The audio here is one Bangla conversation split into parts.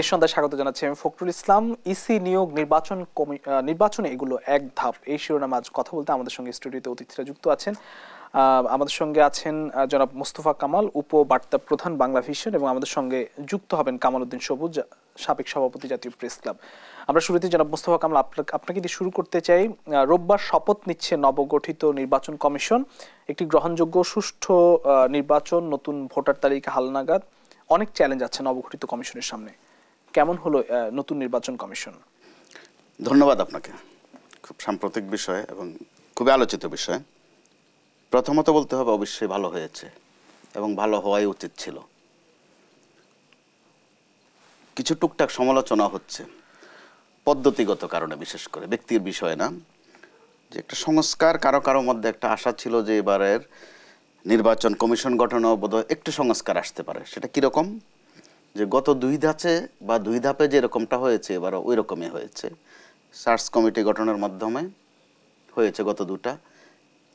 দেশ সন্ধ্যায় স্বাগত জানাচ্ছি আমি ফখরুল ইসলাম ইসি e নিয়োগ নির্বাচন নির্বাচনে এগুলো এক ধাপ এই শিরোনাম আজ কথা বলতে আমাদের সঙ্গে স্টুডিওতে অতিথিরা যুক্ত আছেন আমাদের সঙ্গে আছেন জনাব মোস্তফা কামাল উপ বার্তা প্রধান বাংলা ভিশন এবং আমাদের সঙ্গে যুক্ত হবেন কামাল উদ্দিন সবুজ সাবেক সভাপতি জাতীয় প্রেস ক্লাব আমরা শুরুতে জনাব মোস্তফা কামাল আপনাকে দিয়ে শুরু করতে চাই রোববার শপথ নিচ্ছে নবগঠিত নির্বাচন কমিশন একটি গ্রহণযোগ্য সুষ্ঠু নির্বাচন নতুন ভোটার তালিকা হালনাগাদ অনেক চ্যালেঞ্জ আছে নবগঠিত কমিশনের সামনে কেমন হলো নতুন নির্বাচন কমিশন ধন্যবাদ আপনাকে খুব সাম্প্রতিক বিষয় এবং খুব আলোচিত বিষয় প্রথমত বলতে হবে অবশ্যই ভালো হয়েছে এবং ভালো হওয়াই উচিত ছিল কিছু টুকটাক সমালোচনা হচ্ছে পদ্ধতিগত কারণে বিশেষ করে ব্যক্তির বিষয় না যে একটা সংস্কার কারো কারো মধ্যে একটা আশা ছিল যে এবারের নির্বাচন কমিশন গঠন বোধহয় একটু সংস্কার আসতে পারে সেটা কীরকম যে গত দুই ধাঁচে বা দুই ধাপে যেরকমটা হয়েছে এবার ওই রকমই হয়েছে সার্চ কমিটি গঠনের মাধ্যমে হয়েছে গত দুটা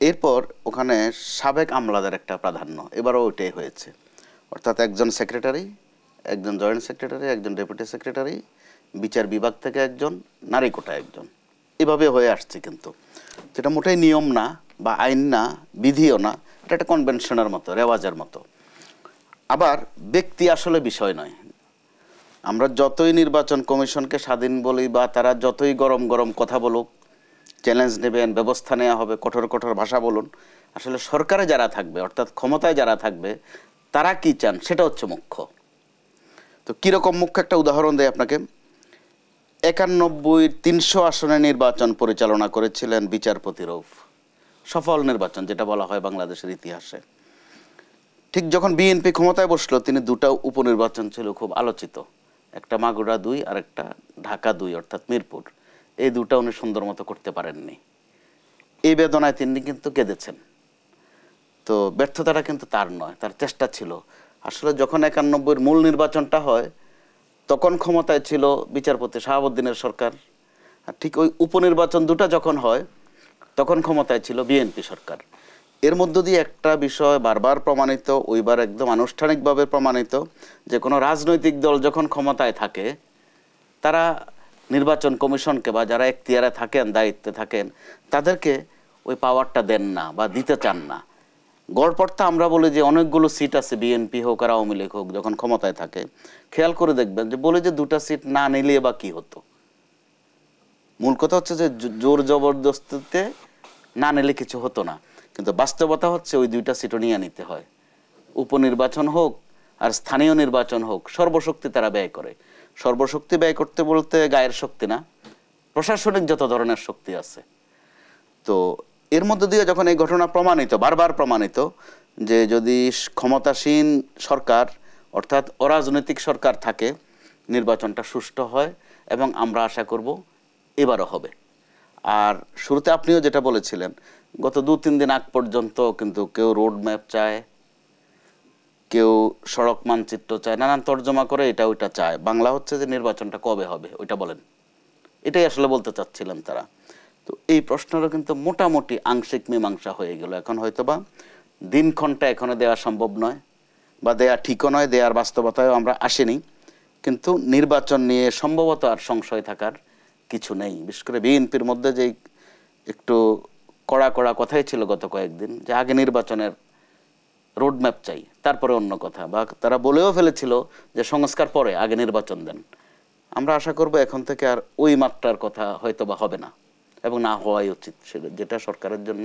এরপর ওখানে সাবেক আমলাদের একটা প্রাধান্য এবারও ওইটাই হয়েছে অর্থাৎ একজন সেক্রেটারি একজন জয়েন্ট সেক্রেটারি একজন ডেপুটি সেক্রেটারি বিচার বিভাগ থেকে একজন নারী কোটা একজন এভাবে হয়ে আসছে কিন্তু যেটা মোটাই নিয়ম না বা আইন না বিধিও না এটা একটা কনভেনশনের মতো রেওয়াজের মতো আবার ব্যক্তি আসলে বিষয় নয় আমরা যতই নির্বাচন কমিশনকে স্বাধীন বলি বা তারা যতই গরম গরম কথা বলুক চ্যালেঞ্জ নেবেন ব্যবস্থা নেওয়া হবে কঠোর কঠোর ভাষা বলুন আসলে সরকারে যারা থাকবে অর্থাৎ ক্ষমতায় যারা থাকবে তারা কি চান সেটা হচ্ছে মুখ্য তো কীরকম মুখ্য একটা উদাহরণ দেয় আপনাকে একানব্বই তিনশো আসনে নির্বাচন পরিচালনা করেছিলেন বিচারপতি রৌফ সফল নির্বাচন যেটা বলা হয় বাংলাদেশের ইতিহাসে ঠিক যখন বিএনপি ক্ষমতায় বসলো তিনি দুটা উপনির্বাচন ছিল খুব আলোচিত একটা মাগুরা দুই আর একটা ঢাকা দুই অর্থাৎ মিরপুর এই দুটা উনি সুন্দর মতো করতে পারেননি এই বেদনায় তিনি কিন্তু কেঁদেছেন তো ব্যর্থতাটা কিন্তু তার নয় তার চেষ্টা ছিল আসলে যখন একানব্বইয়ের মূল নির্বাচনটা হয় তখন ক্ষমতায় ছিল বিচারপতি শাহাবুদ্দিনের সরকার ঠিক ওই উপনির্বাচন দুটা যখন হয় তখন ক্ষমতায় ছিল বিএনপি সরকার এর মধ্য দিয়ে একটা বিষয় বারবার প্রমাণিত ওইবার একদম আনুষ্ঠানিকভাবে প্রমাণিত যে কোনো রাজনৈতিক দল যখন ক্ষমতায় থাকে তারা নির্বাচন কমিশনকে বা যারা এখতিয়ারে থাকেন দায়িত্বে থাকেন তাদেরকে ওই পাওয়ারটা দেন না বা দিতে চান না গড়পড়তে আমরা বলি যে অনেকগুলো সিট আছে বিএনপি হোক আর আওয়ামী লীগ হোক যখন ক্ষমতায় থাকে খেয়াল করে দেখবেন যে বলে যে দুটা সিট না নিলে বা কি হতো মূল কথা হচ্ছে যে জোর জবরদস্তিতে না নিলে কিছু হতো না কিন্তু বাস্তবতা হচ্ছে ওই দুইটা সিটও নিয়ে নিতে হয় উপনির্বাচন হোক আর স্থানীয় নির্বাচন হোক সর্বশক্তি তারা ব্যয় করে সর্বশক্তি ব্যয় করতে বলতে গায়ের শক্তি না প্রশাসনিক যত ধরনের শক্তি আছে তো এর মধ্য দিয়ে যখন এই ঘটনা প্রমাণিত বারবার প্রমাণিত যে যদি ক্ষমতাসীন সরকার অর্থাৎ অরাজনৈতিক সরকার থাকে নির্বাচনটা সুষ্ঠু হয় এবং আমরা আশা করব এবারও হবে আর শুরুতে আপনিও যেটা বলেছিলেন গত দু তিন দিন আগ পর্যন্ত কিন্তু কেউ রোড ম্যাপ চায় কেউ সড়ক মানচিত্র চায় নানান তর্জমা করে এটা ওইটা চায় বাংলা হচ্ছে যে নির্বাচনটা কবে হবে ওইটা বলেন এটাই আসলে বলতে চাচ্ছিলেন তারা তো এই প্রশ্নটা কিন্তু মোটামুটি আংশিক মীমাংসা হয়ে গেল এখন হয়তো বা দিনক্ষণটা এখনও দেওয়া সম্ভব নয় বা দেয়া ঠিকও নয় দেওয়ার বাস্তবতায়ও আমরা আসিনি কিন্তু নির্বাচন নিয়ে সম্ভবত আর সংশয় থাকার কিছু নেই বিশেষ করে বিএনপির মধ্যে যে একটু কড়া কড়া কথাই ছিল গত কয়েকদিন যে আগে নির্বাচনের রোডম্যাপ চাই তারপরে অন্য কথা বা তারা বলেও ফেলেছিল যে সংস্কার পরে আগে নির্বাচন দেন আমরা আশা করব এখন থেকে আর ওই মাত্রার কথা হয়তো বা হবে না এবং না হওয়াই উচিত সেটা যেটা সরকারের জন্য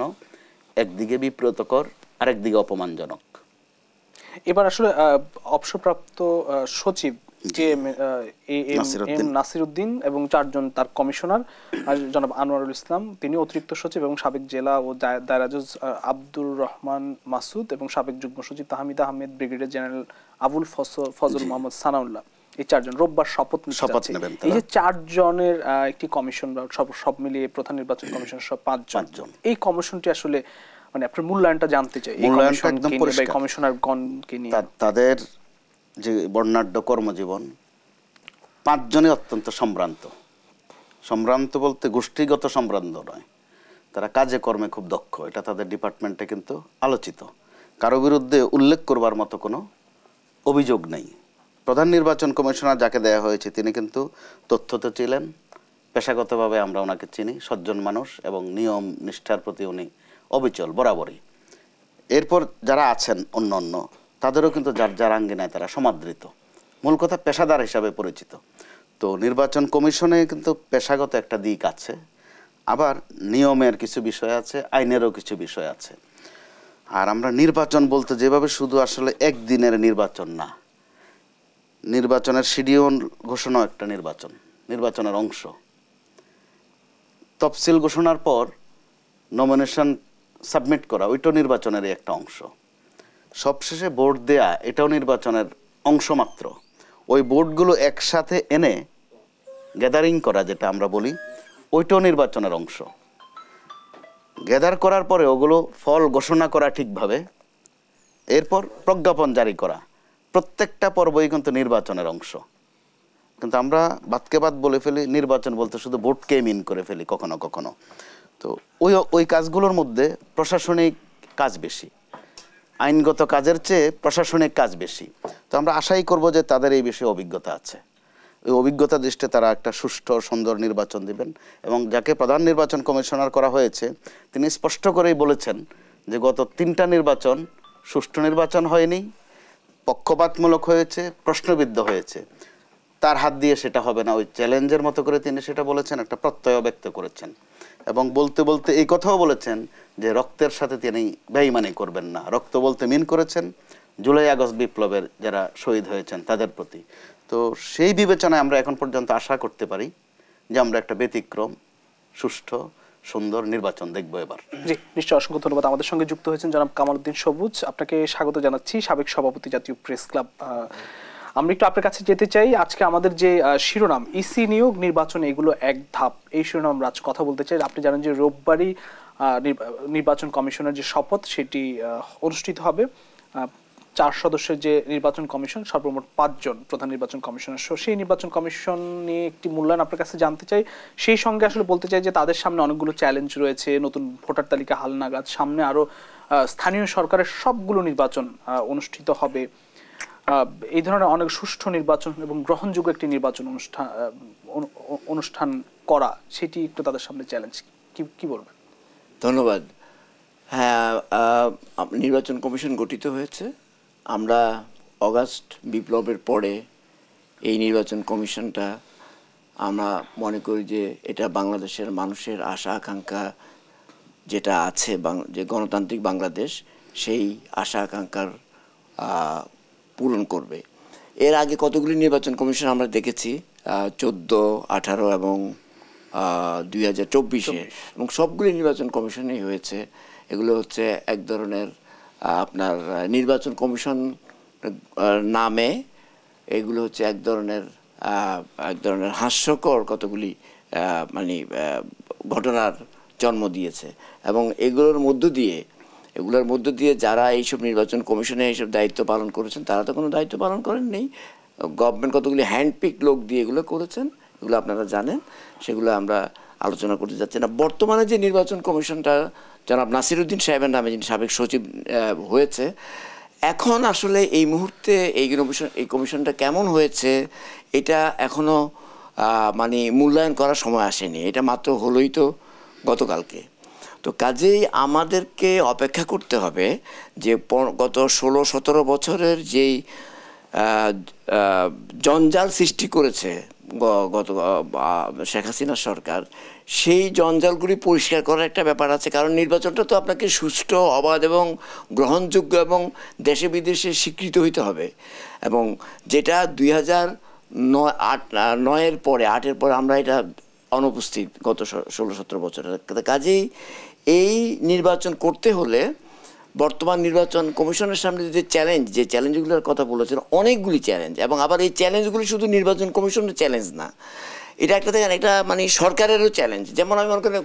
একদিকে বিপ্রতকর আরেকদিকে অপমানজনক এবার আসলে অবসরপ্রাপ্ত সচিব যে এবং চারজন তার কমিশনার জনাব আনোয়ারুল ইসলাম তিনি অতিরিক্ত সচিব এবং সাবেক জেলা ও দায়রাজজ আব্দুর রহমান মাসুদ এবং সাবেক যুগ্ম সচিব তাহমিদ আহমেদ ব্রিগেডিয়ার জেনারেল আবুল ফজল মোহাম্মদ সানাউল্লাহ এই চারজন রোববার শপথ শপথ নেবেন এই যে চারজনের একটি কমিশন বা সব সব মিলিয়ে প্রধান নির্বাচন কমিশন সব পাঁচজন এই কমিশনটি আসলে মানে আপনার মূল্যায়নটা জানতে চাই এই কমিশন একদম কমিশনারগণকে নিয়ে তাদের যে বর্ণাঢ্য কর্মজীবন পাঁচজনে অত্যন্ত সম্ভ্রান্ত সম্ভ্রান্ত বলতে গোষ্ঠীগত সম্ভ্রান্ত নয় তারা কাজে কর্মে খুব দক্ষ এটা তাদের ডিপার্টমেন্টে কিন্তু আলোচিত কারো বিরুদ্ধে উল্লেখ করবার মতো কোনো অভিযোগ নেই প্রধান নির্বাচন কমিশনার যাকে দেয়া হয়েছে তিনি কিন্তু তথ্যতে ছিলেন পেশাগতভাবে আমরা ওনাকে চিনি সজ্জন মানুষ এবং নিয়ম নিষ্ঠার প্রতি উনি অবিচল বরাবরই এরপর যারা আছেন অন্য অন্য তাদেরও কিন্তু যার যার আঙ্গে নেয় তারা সমাদৃত মূল কথা পেশাদার হিসাবে পরিচিত তো নির্বাচন কমিশনে কিন্তু পেশাগত একটা দিক আছে আবার নিয়মের কিছু বিষয় আছে আইনেরও কিছু বিষয় আছে আর আমরা নির্বাচন বলতে যেভাবে শুধু আসলে একদিনের নির্বাচন না নির্বাচনের শিডিউল ঘোষণাও একটা নির্বাচন নির্বাচনের অংশ তফসিল ঘোষণার পর নমিনেশন সাবমিট করা ওইটাও নির্বাচনেরই একটা অংশ সবশেষে ভোট দেয়া এটাও নির্বাচনের অংশ মাত্র ওই ভোটগুলো একসাথে এনে গ্যাদারিং করা যেটা আমরা বলি ওইটাও নির্বাচনের অংশ গ্যাদার করার পরে ওগুলো ফল ঘোষণা করা ঠিকভাবে এরপর প্রজ্ঞাপন জারি করা প্রত্যেকটা পর্বই কিন্তু নির্বাচনের অংশ কিন্তু আমরা বাদকে বাদ বলে ফেলি নির্বাচন বলতে শুধু ভোটকে মিন করে ফেলি কখনো কখনো তো ওই ওই কাজগুলোর মধ্যে প্রশাসনিক কাজ বেশি আইনগত কাজের চেয়ে প্রশাসনিক কাজ বেশি তো আমরা আশাই করব যে তাদের এই বিষয়ে অভিজ্ঞতা আছে ওই অভিজ্ঞতা দৃষ্টে তারা একটা সুষ্ঠু সুন্দর নির্বাচন দিবেন এবং যাকে প্রধান নির্বাচন কমিশনার করা হয়েছে তিনি স্পষ্ট করেই বলেছেন যে গত তিনটা নির্বাচন সুষ্ঠু নির্বাচন হয়নি পক্ষপাতমূলক হয়েছে প্রশ্নবিদ্ধ হয়েছে তার হাত দিয়ে সেটা হবে না ওই চ্যালেঞ্জের মতো করে তিনি সেটা বলেছেন একটা প্রত্যয় ব্যক্ত করেছেন এবং বলতে বলতে এই কথাও বলেছেন যে রক্তের সাথে তিনি বেইমানি করবেন না রক্ত বলতে মিন করেছেন জুলাই আগস্ট বিপ্লবের যারা শহীদ হয়েছেন তাদের প্রতি তো সেই বিবেচনায় আমরা এখন পর্যন্ত আশা করতে পারি যে আমরা একটা ব্যতিক্রম সুষ্ঠু সুন্দর নির্বাচন দেখবো এবার জি নিশ্চয় অসংখ্য ধন্যবাদ আমাদের সঙ্গে যুক্ত হয়েছেন জনাব উদ্দিন সবুজ আপনাকে স্বাগত জানাচ্ছি সাবেক সভাপতি জাতীয় প্রেস ক্লাব আমরা একটু আপনার কাছে যেতে চাই আজকে আমাদের যে শিরোনাম ইসি e নিয়োগ নির্বাচন এগুলো এক ধাপ এই শিরোনাম রাজ কথা বলতে চাই আপনি জানেন যে রোববারই নির্বাচন কমিশনের যে শপথ সেটি অনুষ্ঠিত হবে চার সদস্যের যে নির্বাচন কমিশন সর্বমোট পাঁচজন প্রধান নির্বাচন কমিশনার সহ সেই নির্বাচন কমিশন নিয়ে একটি মূল্যায়ন আপনার কাছে জানতে চাই সেই সঙ্গে আসলে বলতে চাই যে তাদের সামনে অনেকগুলো চ্যালেঞ্জ রয়েছে নতুন ভোটার তালিকা হালনাগাদ সামনে আরও স্থানীয় সরকারের সবগুলো নির্বাচন অনুষ্ঠিত হবে এই ধরনের অনেক সুষ্ঠু নির্বাচন এবং গ্রহণযোগ্য একটি নির্বাচন অনুষ্ঠান অনুষ্ঠান করা সেটি একটু তাদের সামনে চ্যালেঞ্জ কি কি বলবেন ধন্যবাদ হ্যাঁ নির্বাচন কমিশন গঠিত হয়েছে আমরা অগাস্ট বিপ্লবের পরে এই নির্বাচন কমিশনটা আমরা মনে করি যে এটা বাংলাদেশের মানুষের আশা আকাঙ্ক্ষা যেটা আছে যে গণতান্ত্রিক বাংলাদেশ সেই আশা আকাঙ্ক্ষার পূরণ করবে এর আগে কতগুলি নির্বাচন কমিশন আমরা দেখেছি চোদ্দো আঠারো এবং দুই হাজার চব্বিশে এবং সবগুলি নির্বাচন কমিশনেই হয়েছে এগুলো হচ্ছে এক ধরনের আপনার নির্বাচন কমিশন নামে এগুলো হচ্ছে এক ধরনের এক ধরনের হাস্যকর কতগুলি মানে ঘটনার জন্ম দিয়েছে এবং এগুলোর মধ্য দিয়ে এগুলোর মধ্য দিয়ে যারা এইসব নির্বাচন কমিশনে এইসব দায়িত্ব পালন করেছেন তারা তো কোনো দায়িত্ব পালন করেননি গভর্নমেন্ট কতগুলি হ্যান্ডপিক লোক দিয়ে এগুলো করেছেন এগুলো আপনারা জানেন সেগুলো আমরা আলোচনা করতে যাচ্ছি না বর্তমানে যে নির্বাচন কমিশনটা জনাব নাসিরুদ্দিন সাহেবের নামে যিনি সাবেক সচিব হয়েছে এখন আসলে এই মুহূর্তে এই কমিশন এই কমিশনটা কেমন হয়েছে এটা এখনও মানে মূল্যায়ন করার সময় আসেনি এটা মাত্র হলোই তো গতকালকে তো কাজেই আমাদেরকে অপেক্ষা করতে হবে যে গত ষোলো সতেরো বছরের যেই জঞ্জাল সৃষ্টি করেছে গত শেখ হাসিনা সরকার সেই জঞ্জালগুলি পরিষ্কার করার একটা ব্যাপার আছে কারণ নির্বাচনটা তো আপনাকে সুষ্ঠু অবাধ এবং গ্রহণযোগ্য এবং দেশে বিদেশে স্বীকৃত হইতে হবে এবং যেটা দুই হাজার নয় আট নয়ের পরে আটের পরে আমরা এটা অনুপস্থিত গত ষোলো সতেরো বছরের কাজেই এই নির্বাচন করতে হলে বর্তমান নির্বাচন কমিশনের সামনে যে চ্যালেঞ্জ যে চ্যালেঞ্জগুলোর কথা বলেছেন অনেকগুলি চ্যালেঞ্জ এবং আবার এই চ্যালেঞ্জগুলি শুধু নির্বাচন কমিশনের চ্যালেঞ্জ না এটা একটা দেখেন একটা মানে সরকারেরও চ্যালেঞ্জ যেমন আমি মনে করি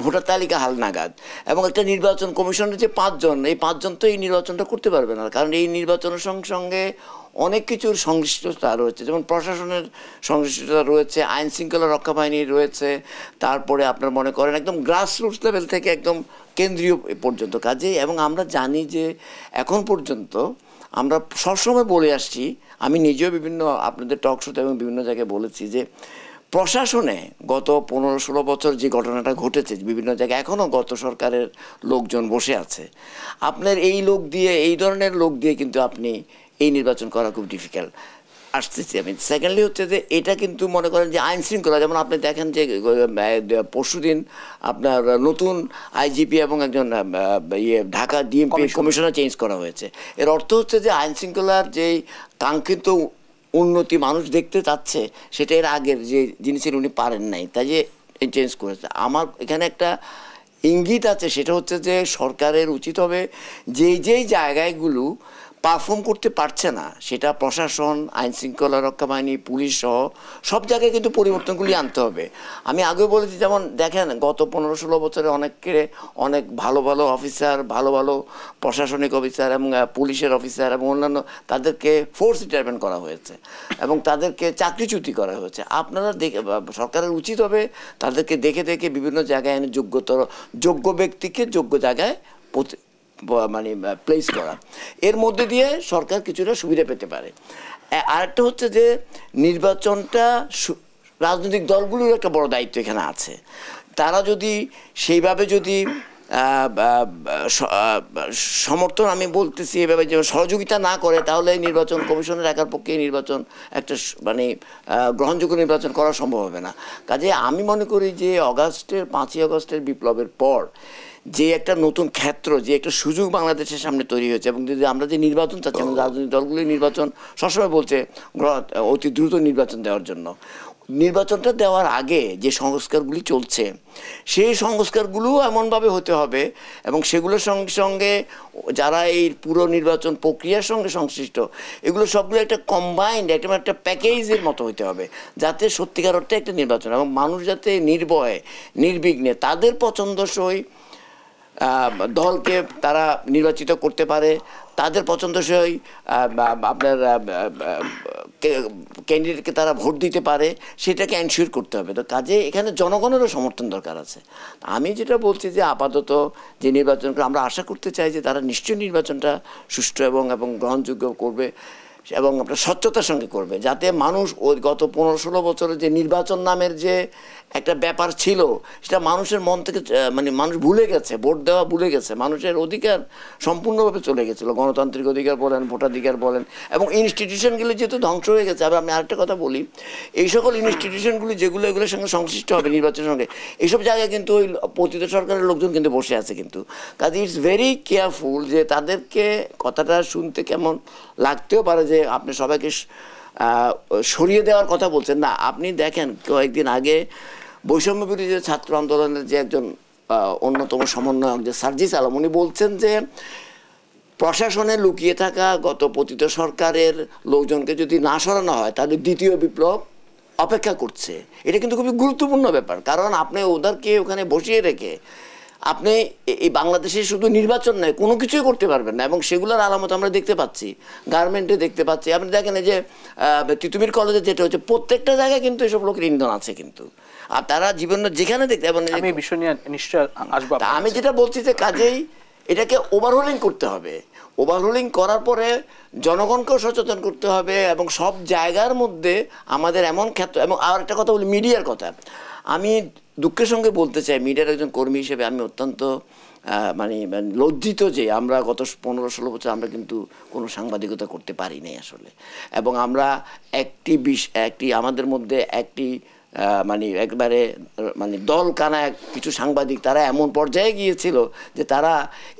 ভোটার তালিকা হালনাগাদ এবং একটা নির্বাচন কমিশনের যে পাঁচজন এই পাঁচজন তো এই নির্বাচনটা করতে পারবে না কারণ এই নির্বাচনের সঙ্গে সঙ্গে অনেক কিছুর সংশ্লিষ্টতা রয়েছে যেমন প্রশাসনের সংশ্লিষ্টতা রয়েছে আইন শৃঙ্খলা রক্ষা বাহিনী রয়েছে তারপরে আপনার মনে করেন একদম গ্রাসরুটস লেভেল থেকে একদম কেন্দ্রীয় পর্যন্ত কাজে এবং আমরা জানি যে এখন পর্যন্ত আমরা সবসময় বলে আসছি আমি নিজেও বিভিন্ন আপনাদের টক শোতে এবং বিভিন্ন জায়গায় বলেছি যে প্রশাসনে গত পনেরো ষোলো বছর যে ঘটনাটা ঘটেছে বিভিন্ন জায়গায় এখনও গত সরকারের লোকজন বসে আছে আপনার এই লোক দিয়ে এই ধরনের লোক দিয়ে কিন্তু আপনি এই নির্বাচন করা খুব ডিফিকাল্ট আসতেছি আমি সেকেন্ডলি হচ্ছে যে এটা কিন্তু মনে করেন যে আইন শৃঙ্খলা যেমন আপনি দেখেন যে পরশু দিন আপনার নতুন আইজিপি এবং একজন ইয়ে ঢাকা ডিএমপি কমিশনার চেঞ্জ করা হয়েছে এর অর্থ হচ্ছে যে আইন শৃঙ্খলার যেই কাঙ্ক্ষিত উন্নতি মানুষ দেখতে চাচ্ছে সেটা এর আগের যে জিনিসের উনি পারেন নাই তাই যে চেঞ্জ করেছে আমার এখানে একটা ইঙ্গিত আছে সেটা হচ্ছে যে সরকারের উচিত হবে যেই যেই জায়গাগুলো পারফর্ম করতে পারছে না সেটা প্রশাসন আইন শৃঙ্খলা রক্ষা বাহিনী পুলিশ সহ সব জায়গায় কিন্তু পরিবর্তনগুলি আনতে হবে আমি আগেও বলেছি যেমন দেখেন গত পনেরো ষোলো বছরে অনেককে অনেক ভালো ভালো অফিসার ভালো ভালো প্রশাসনিক অফিসার এবং পুলিশের অফিসার এবং অন্যান্য তাদেরকে ফোর্স রিটায়ারমেন্ট করা হয়েছে এবং তাদেরকে চাকরিচ্যুতি করা হয়েছে আপনারা দেখে সরকারের উচিত হবে তাদেরকে দেখে দেখে বিভিন্ন জায়গায় এনে যোগ্যতর যোগ্য ব্যক্তিকে যোগ্য জায়গায় মানে প্লেস করা এর মধ্যে দিয়ে সরকার কিছুটা সুবিধা পেতে পারে আরেকটা হচ্ছে যে নির্বাচনটা রাজনৈতিক দলগুলোর একটা বড় দায়িত্ব এখানে আছে তারা যদি সেইভাবে যদি সমর্থন আমি বলতেছি এভাবে যে সহযোগিতা না করে তাহলে নির্বাচন কমিশনের একার পক্ষে নির্বাচন একটা মানে গ্রহণযোগ্য নির্বাচন করা সম্ভব হবে না কাজে আমি মনে করি যে অগাস্টের পাঁচই অগস্টের বিপ্লবের পর যে একটা নতুন ক্ষেত্র যে একটা সুযোগ বাংলাদেশের সামনে তৈরি হয়েছে এবং যদি আমরা যে নির্বাচন চাচ্ছি রাজনৈতিক দলগুলি নির্বাচন সবসময় বলছে অতি দ্রুত নির্বাচন দেওয়ার জন্য নির্বাচনটা দেওয়ার আগে যে সংস্কারগুলি চলছে সেই সংস্কারগুলো এমনভাবে হতে হবে এবং সেগুলোর সঙ্গে সঙ্গে যারা এই পুরো নির্বাচন প্রক্রিয়ার সঙ্গে সংশ্লিষ্ট এগুলো সবগুলো একটা কম্বাইন্ড একটা মানে একটা প্যাকেজের মতো হতে হবে যাতে সত্যিকার অর্থে একটা নির্বাচন এবং মানুষ যাতে নির্ভয়ে নির্বিঘ্নে তাদের পছন্দসই দলকে তারা নির্বাচিত করতে পারে তাদের পছন্দসই আপনার ক্যান্ডিডেটকে তারা ভোট দিতে পারে সেটাকে এনশিওর করতে হবে তো কাজে এখানে জনগণেরও সমর্থন দরকার আছে আমি যেটা বলছি যে আপাতত যে নির্বাচন আমরা আশা করতে চাই যে তারা নিশ্চয়ই নির্বাচনটা সুষ্ঠু এবং এবং গ্রহণযোগ্য করবে এবং আপনার স্বচ্ছতার সঙ্গে করবে যাতে মানুষ ওই গত পনেরো ষোলো বছরের যে নির্বাচন নামের যে একটা ব্যাপার ছিল সেটা মানুষের মন থেকে মানে মানুষ ভুলে গেছে ভোট দেওয়া ভুলে গেছে মানুষের অধিকার সম্পূর্ণভাবে চলে গেছিলো গণতান্ত্রিক অধিকার বলেন ভোটাধিকার বলেন এবং ইনস্টিটিউশনগুলি যেহেতু ধ্বংস হয়ে গেছে আবার আমি আরেকটা কথা বলি এই সকল ইনস্টিটিউশনগুলি যেগুলো এগুলোর সঙ্গে সংশ্লিষ্ট হবে নির্বাচনের সঙ্গে এইসব জায়গায় কিন্তু ওই পতিত সরকারের লোকজন কিন্তু বসে আছে কিন্তু কাজে ইটস ভেরি কেয়ারফুল যে তাদেরকে কথাটা শুনতে কেমন লাগতেও পারে যে আপনি সবাইকে সরিয়ে দেওয়ার কথা বলছেন না আপনি দেখেন কয়েকদিন আগে বৈষম্য বিরোধী ছাত্র আন্দোলনের যে একজন অন্যতম সমন্বয়ক যে সার্জিস আলম উনি বলছেন যে প্রশাসনে লুকিয়ে থাকা গত পতিত সরকারের লোকজনকে যদি না সরানো হয় তাহলে দ্বিতীয় বিপ্লব অপেক্ষা করছে এটা কিন্তু খুবই গুরুত্বপূর্ণ ব্যাপার কারণ আপনি ওদেরকে ওখানে বসিয়ে রেখে আপনি এই বাংলাদেশে শুধু নির্বাচন নয় কোনো কিছুই করতে পারবেন না এবং সেগুলোর আলামত আমরা দেখতে পাচ্ছি গার্মেন্টে দেখতে পাচ্ছি আপনি দেখেন যে তিতুমির কলেজে যেটা হচ্ছে প্রত্যেকটা জায়গায় কিন্তু এসব লোকের ইন্ধন আছে কিন্তু আর তারা জীবনের যেখানে দেখতে এবং আমি যেটা বলছি যে কাজেই এটাকে ওভারহোলিং করতে হবে ওভারহোলিং করার পরে জনগণকেও সচেতন করতে হবে এবং সব জায়গার মধ্যে আমাদের এমন ক্ষেত্র এবং আর একটা কথা বলি মিডিয়ার কথা আমি দুঃখের সঙ্গে বলতে চাই মিডিয়ার একজন কর্মী হিসেবে আমি অত্যন্ত মানে, মানে লজ্জিত যে আমরা গত পনেরো ষোলো বছর আমরা কিন্তু কোনো সাংবাদিকতা করতে পারি নাই আসলে এবং আমরা একটি বিষ একটি আমাদের মধ্যে একটি মানে একবারে মানে দল কানা কিছু সাংবাদিক তারা এমন পর্যায়ে গিয়েছিল যে তারা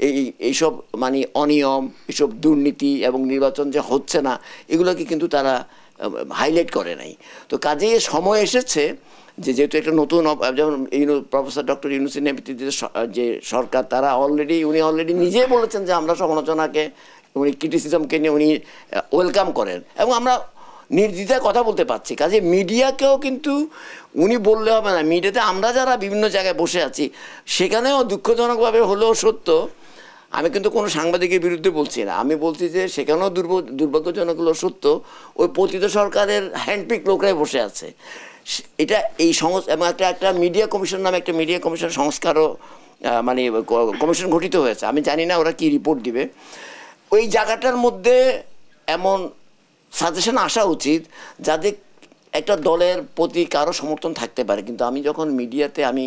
এই এইসব মানে অনিয়ম এসব দুর্নীতি এবং নির্বাচন যে হচ্ছে না এগুলোকে কিন্তু তারা হাইলাইট করে নাই তো কাজে সময় এসেছে যে যেহেতু একটা নতুন যেমন প্রফেসর ডক্টর ইউনুসের নেতৃত্বে যে সরকার তারা অলরেডি উনি অলরেডি নিজেই বলেছেন যে আমরা সমালোচনাকে উনি ক্রিটিসিজমকে নিয়ে উনি ওয়েলকাম করেন এবং আমরা নির্দ্বিধায় কথা বলতে পারছি কাজে মিডিয়াকেও কিন্তু উনি বললে হবে না মিডিয়াতে আমরা যারা বিভিন্ন জায়গায় বসে আছি সেখানেও দুঃখজনকভাবে হলেও সত্য আমি কিন্তু কোনো সাংবাদিকের বিরুদ্ধে বলছি না আমি বলছি যে সেখানেও দুর্ভাগ্যজনক হলো সত্য ওই পতিত সরকারের হ্যান্ডপিক লোকরাই বসে আছে এটা এই সংস্থা একটা একটা মিডিয়া কমিশন নামে একটা মিডিয়া কমিশন সংস্কারও মানে কমিশন গঠিত হয়েছে আমি জানি না ওরা কি রিপোর্ট দিবে ওই জায়গাটার মধ্যে এমন সাজেশন আসা উচিত যাদের একটা দলের প্রতি কারো সমর্থন থাকতে পারে কিন্তু আমি যখন মিডিয়াতে আমি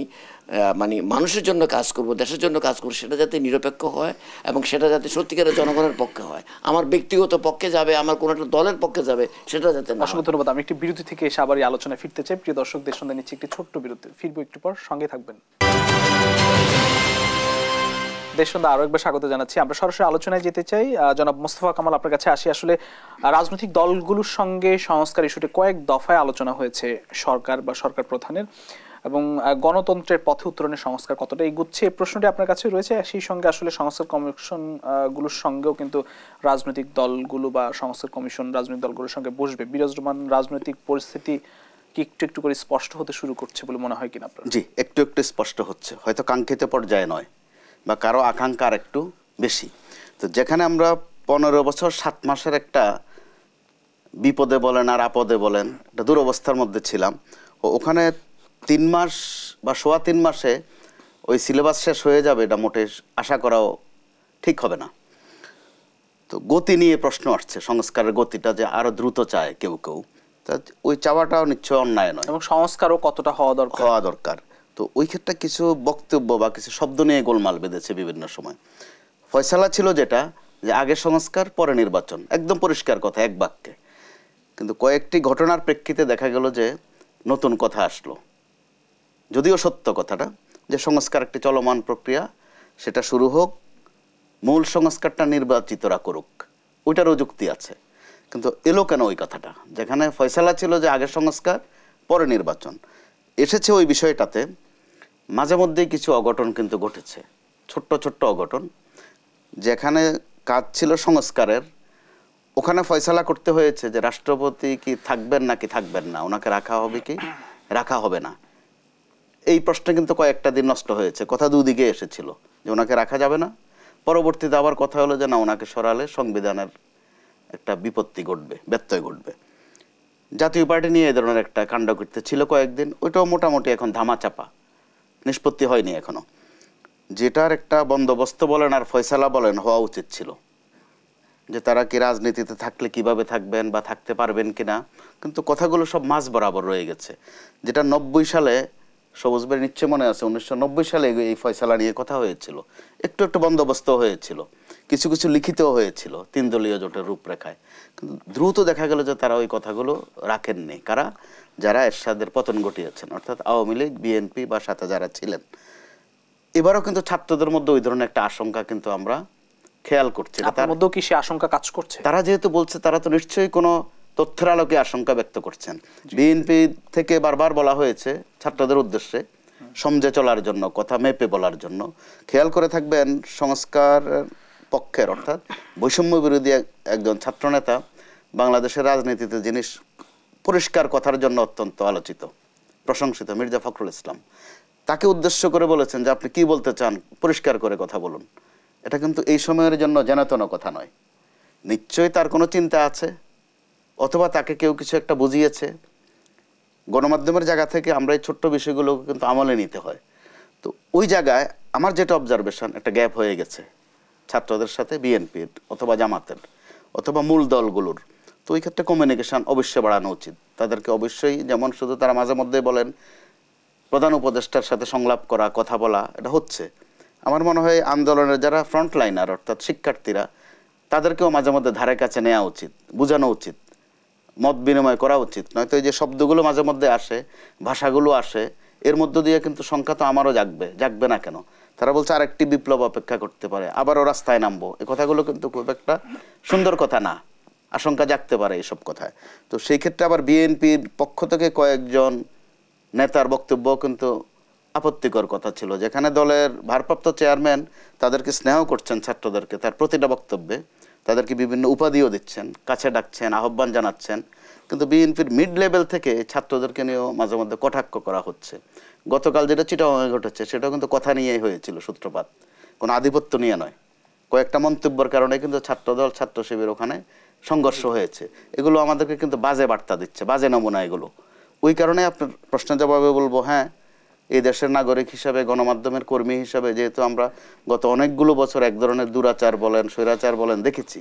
মানে মানুষের জন্য কাজ করব দেশের জন্য কাজ করব সেটা যাতে নিরপেক্ষ হয় এবং সেটা যাতে সত্যিকারের জনগণের পক্ষে হয় আমার ব্যক্তিগত পক্ষে যাবে আমার কোনো একটা দলের পক্ষে যাবে সেটা যাতে অসংখ্য ধন্যবাদ আমি একটি বিরতি থেকে এসে আবার এই আলোচনায় ফিরতে চাই প্রিয় দর্শকদের সঙ্গে নিচ্ছি একটি ছোট্ট বিরতি ফিরবো একটু পর সঙ্গে থাকবেন দেশ সন্ধ্যা আরও একবার স্বাগত জানাচ্ছি আমরা সরাসরি আলোচনায় যেতে চাই জনাব মোস্তফা কামাল আপনার কাছে আসি আসলে রাজনৈতিক দলগুলোর সঙ্গে সংস্কার ইস্যুটি কয়েক দফায় আলোচনা হয়েছে সরকার বা সরকার প্রধানের এবং গণতন্ত্রের পথে উত্তরণের সংস্কার কতটা এগুচ্ছে এই প্রশ্নটি আপনার কাছে রয়েছে সেই সঙ্গে আসলে সংস্কার গুলোর সঙ্গেও কিন্তু রাজনৈতিক দলগুলো বা সংস্কার কমিশন রাজনৈতিক দলগুলোর সঙ্গে বসবে বিরাজমান রাজনৈতিক পরিস্থিতি কি একটু একটু করে স্পষ্ট হতে শুরু করছে বলে মনে হয় কিনা আপনার জি একটু একটু স্পষ্ট হচ্ছে হয়তো কাঙ্ক্ষিত পর্যায়ে নয় বা কারো আকাঙ্ক্ষা আর একটু বেশি তো যেখানে আমরা পনেরো বছর সাত মাসের একটা বিপদে বলেন আর আপদে বলেন একটা দুরবস্থার মধ্যে ছিলাম ও ওখানে তিন মাস বা সোয়া তিন মাসে ওই সিলেবাস শেষ হয়ে যাবে এটা মোটে আশা করাও ঠিক হবে না তো গতি নিয়ে প্রশ্ন আসছে সংস্কারের গতিটা যে আরও দ্রুত চায় কেউ কেউ তা ওই চাওয়াটাও নিশ্চয় অন্যায় নয় এবং সংস্কারও কতটা হওয়া দরকার হওয়া দরকার তো ওই ক্ষেত্রে কিছু বক্তব্য বা কিছু শব্দ নিয়ে গোলমাল বেঁধেছে বিভিন্ন সময় ফয়সালা ছিল যেটা যে আগে সংস্কার পরে নির্বাচন একদম পরিষ্কার কথা এক বাক্যে কিন্তু কয়েকটি ঘটনার প্রেক্ষিতে দেখা গেল যে নতুন কথা আসলো যদিও সত্য কথাটা যে সংস্কার একটি চলমান প্রক্রিয়া সেটা শুরু হোক মূল সংস্কারটা নির্বাচিতরা করুক ওইটারও যুক্তি আছে কিন্তু এলো কেন ওই কথাটা যেখানে ফয়সালা ছিল যে আগের সংস্কার পরে নির্বাচন এসেছে ওই বিষয়টাতে মাঝে মধ্যেই কিছু অঘটন কিন্তু ঘটেছে ছোট্ট ছোট্ট অঘটন যেখানে কাজ ছিল সংস্কারের ওখানে ফয়সালা করতে হয়েছে যে রাষ্ট্রপতি কি থাকবেন না কি থাকবেন না ওনাকে রাখা হবে কি রাখা হবে না এই প্রশ্নে কিন্তু কয়েকটা দিন নষ্ট হয়েছে কথা দুদিকে এসেছিল যে ওনাকে রাখা যাবে না পরবর্তীতে আবার কথা হলো যে না ওনাকে সরালে সংবিধানের একটা বিপত্তি ঘটবে ব্যত্যয় ঘটবে জাতীয় পার্টি নিয়ে এ ধরনের একটা কাণ্ড করতে ছিল কয়েকদিন ওইটাও মোটামুটি এখন ধামাচাপা নিষ্পত্তি হয়নি এখনও যেটার একটা বন্দোবস্ত বলেন আর ফয়সালা বলেন হওয়া উচিত ছিল যে তারা কি রাজনীতিতে থাকলে কিভাবে থাকবেন বা থাকতে পারবেন কি না কিন্তু কথাগুলো সব মাঝ বরাবর রয়ে গেছে যেটা নব্বই সালে সবুজ বের নিচ্ছে মনে আছে উনিশশো সালে এই ফয়সালা নিয়ে কথা হয়েছিল একটু একটু বন্দোবস্ত হয়েছিল কিছু কিছু লিখিতও হয়েছিল তিন দলীয় জোটের রূপরেখায় কিন্তু দ্রুত দেখা গেল যে তারা ওই কথাগুলো রাখেননি কারা যারা এরশাদের পতন ঘটিয়েছেন অর্থাৎ আওয়ামী লীগ বিএনপি বা সাথে যারা ছিলেন এবারও কিন্তু ছাত্রদের মধ্যে ওই ধরনের একটা আশঙ্কা কিন্তু আমরা খেয়াল করছি তার মধ্যেও কি সে আশঙ্কা কাজ করছে তারা যেহেতু বলছে তারা তো নিশ্চয়ই কোনো তথ্যের আলোকে আশঙ্কা ব্যক্ত করছেন বিএনপি থেকে বারবার বলা হয়েছে ছাত্রদের উদ্দেশ্যে সমঝে চলার জন্য কথা মেপে বলার জন্য খেয়াল করে থাকবেন সংস্কার পক্ষের অর্থাৎ বৈষম্য বিরোধী একজন ছাত্রনেতা বাংলাদেশের রাজনীতিতে জিনিস পরিষ্কার কথার জন্য অত্যন্ত আলোচিত প্রশংসিত মির্জা ফখরুল ইসলাম তাকে উদ্দেশ্য করে বলেছেন যে আপনি কি বলতে চান পরিষ্কার করে কথা বলুন এটা কিন্তু এই সময়ের জন্য জেনাতন কথা নয় নিশ্চয়ই তার কোনো চিন্তা আছে অথবা তাকে কেউ কিছু একটা বুঝিয়েছে গণমাধ্যমের জায়গা থেকে আমরা এই ছোট্ট বিষয়গুলো কিন্তু আমলে নিতে হয় তো ওই জায়গায় আমার যেটা অবজারভেশন একটা গ্যাপ হয়ে গেছে ছাত্রদের সাথে বিএনপির অথবা জামাতের অথবা মূল দলগুলোর তো ওই ক্ষেত্রে কমিউনিকেশান অবশ্যই বাড়ানো উচিত তাদেরকে অবশ্যই যেমন শুধু তারা মাঝে মধ্যে বলেন প্রধান উপদেষ্টার সাথে সংলাপ করা কথা বলা এটা হচ্ছে আমার মনে হয় আন্দোলনের যারা ফ্রন্টলাইনার অর্থাৎ শিক্ষার্থীরা তাদেরকেও মাঝে মধ্যে ধারে কাছে নেওয়া উচিত বোঝানো উচিত মত বিনিময় করা উচিত নয়তো এই যে শব্দগুলো মাঝে মধ্যে আসে ভাষাগুলো আসে এর মধ্য দিয়ে কিন্তু সংখ্যা তো আমারও জাগবে জাগবে না কেন তারা বলছে আরেকটি বিপ্লব অপেক্ষা করতে পারে আবারও রাস্তায় নামবো এ কথাগুলো কিন্তু খুব একটা সুন্দর কথা না আশঙ্কা জাগতে পারে এসব কথায় তো সেই ক্ষেত্রে আবার বিএনপির পক্ষ থেকে কয়েকজন নেতার বক্তব্য কিন্তু আপত্তিকর কথা ছিল যেখানে দলের ভারপ্রাপ্ত চেয়ারম্যান তাদেরকে স্নেহ করছেন ছাত্রদেরকে তার প্রতিটা বক্তব্যে তাদেরকে বিভিন্ন উপাধিও দিচ্ছেন কাছে ডাকছেন আহ্বান জানাচ্ছেন কিন্তু বিএনপির মিড লেভেল থেকে ছাত্রদেরকে নিয়েও মাঝে মধ্যে কটাক্ষ করা হচ্ছে গতকাল যেটা চিটাগাঙে ঘটেছে সেটাও কিন্তু কথা নিয়েই হয়েছিল সূত্রপাত কোনো আধিপত্য নিয়ে নয় কয়েকটা মন্তব্যের কারণে কিন্তু ছাত্রদল ছাত্র শিবির ওখানে সংঘর্ষ হয়েছে এগুলো আমাদেরকে কিন্তু বাজে বার্তা দিচ্ছে বাজে নমুনা এগুলো ওই কারণে আপনার প্রশ্নের জবাবে বলবো হ্যাঁ এই দেশের নাগরিক হিসাবে গণমাধ্যমের কর্মী হিসাবে যেহেতু আমরা গত অনেকগুলো বছর এক ধরনের দুরাচার বলেন স্বৈরাচার বলেন দেখেছি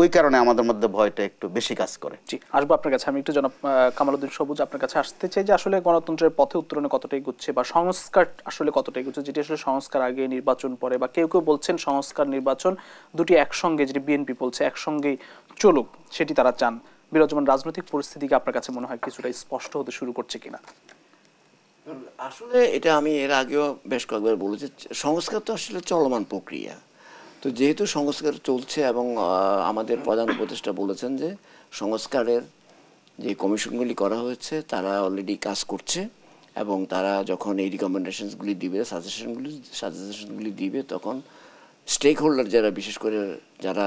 ওই কারণে আমাদের মধ্যে ভয়টা একটু বেশি কাজ করে জি আসবো আপনার কাছে আমি একটু জনাব কামালউদ্দিন সবুজ আপনার কাছে আসতে চাই যে আসলে গণতন্ত্রের পথে উত্তরণে কতটাই গুচ্ছে বা সংস্কার আসলে কতটাই গুচ্ছে যেটি আসলে সংস্কার আগে নির্বাচন পরে বা কেউ কেউ বলছেন সংস্কার নির্বাচন দুটি একসঙ্গে যেটি বিএনপি বলছে একসঙ্গেই চলুক সেটি তারা চান বিরাজমান রাজনৈতিক পরিস্থিতিকে আপনার কাছে মনে হয় কিছুটা স্পষ্ট হতে শুরু করছে কিনা আসলে এটা আমি এর আগেও বেশ কয়েকবার বলেছি সংস্কার তো আসলে চলমান প্রক্রিয়া তো যেহেতু সংস্কার চলছে এবং আমাদের প্রধান উপদেষ্টা বলেছেন যে সংস্কারের যে কমিশনগুলি করা হয়েছে তারা অলরেডি কাজ করছে এবং তারা যখন এই রিকমেন্ডেশনসগুলি দিবে সাজেশনগুলি সাজেশনগুলি দিবে তখন স্টেক হোল্ডার যারা বিশেষ করে যারা